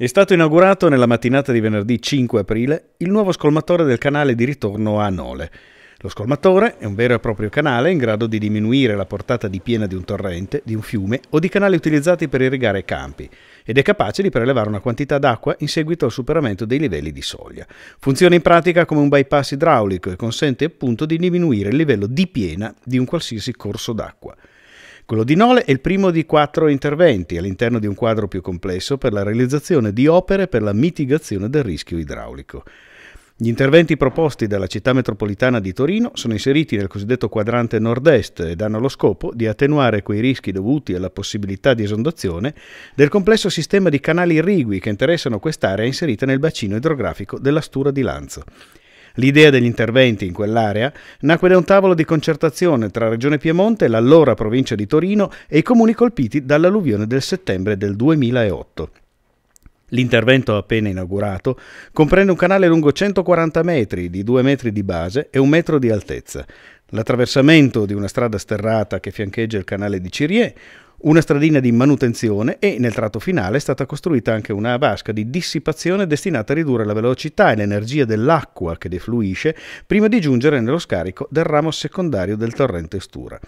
È stato inaugurato nella mattinata di venerdì 5 aprile il nuovo scolmatore del canale di ritorno a Nole. Lo scolmatore è un vero e proprio canale in grado di diminuire la portata di piena di un torrente, di un fiume o di canali utilizzati per irrigare campi ed è capace di prelevare una quantità d'acqua in seguito al superamento dei livelli di soglia. Funziona in pratica come un bypass idraulico e consente appunto di diminuire il livello di piena di un qualsiasi corso d'acqua. Quello di Nole è il primo di quattro interventi all'interno di un quadro più complesso per la realizzazione di opere per la mitigazione del rischio idraulico. Gli interventi proposti dalla città metropolitana di Torino sono inseriti nel cosiddetto quadrante nord-est ed hanno lo scopo di attenuare quei rischi dovuti alla possibilità di esondazione del complesso sistema di canali irrigui che interessano quest'area inserita nel bacino idrografico della Stura di Lanzo. L'idea degli interventi in quell'area nacque da un tavolo di concertazione tra Regione Piemonte, l'allora provincia di Torino e i comuni colpiti dall'alluvione del settembre del 2008. L'intervento appena inaugurato comprende un canale lungo 140 metri di 2 metri di base e 1 metro di altezza, l'attraversamento di una strada sterrata che fiancheggia il canale di Cirie, una stradina di manutenzione e nel tratto finale è stata costruita anche una vasca di dissipazione destinata a ridurre la velocità e l'energia dell'acqua che defluisce prima di giungere nello scarico del ramo secondario del torrente Stura.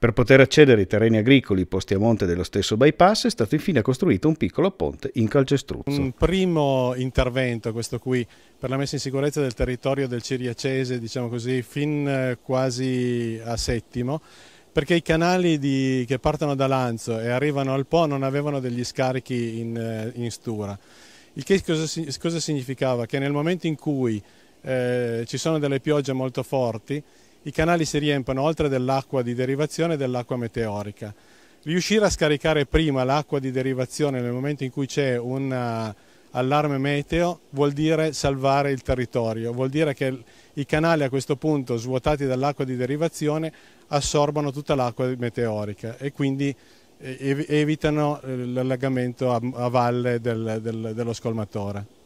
Per poter accedere ai terreni agricoli posti a monte dello stesso bypass è stato infine costruito un piccolo ponte in calcestruzzo. Un primo intervento, questo qui, per la messa in sicurezza del territorio del Ciriacese, diciamo così, fin eh, quasi a settimo, perché i canali di, che partono da Lanzo e arrivano al Po non avevano degli scarichi in, eh, in stura. Il che cosa, cosa, significava? Che nel momento in cui eh, ci sono delle piogge molto forti, i canali si riempiono oltre dell'acqua di derivazione e dell'acqua meteorica. Riuscire a scaricare prima l'acqua di derivazione nel momento in cui c'è una allarme meteo vuol dire salvare il territorio, vuol dire che i canali a questo punto svuotati dall'acqua di derivazione assorbono tutta l'acqua meteorica e quindi eh, evitano eh, l'allagamento a, valle del, del, dello scolmatore.